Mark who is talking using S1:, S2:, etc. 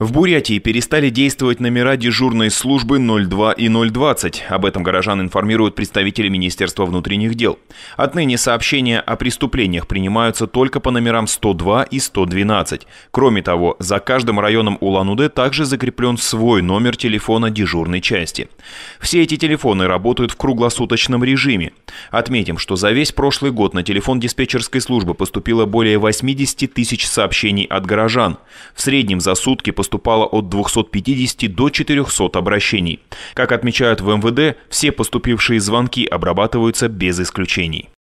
S1: В Бурятии перестали действовать номера дежурной службы 02 и 020. Об этом горожан информируют представители Министерства внутренних дел. Отныне сообщения о преступлениях принимаются только по номерам 102 и 112. Кроме того, за каждым районом Улан-Удэ также закреплен свой номер телефона дежурной части. Все эти телефоны работают в круглосуточном режиме. Отметим, что за весь прошлый год на телефон диспетчерской службы поступило более 80 тысяч сообщений от горожан. В среднем за сутки поступило поступало от 250 до 400 обращений. Как отмечают в МВД, все поступившие звонки обрабатываются без исключений.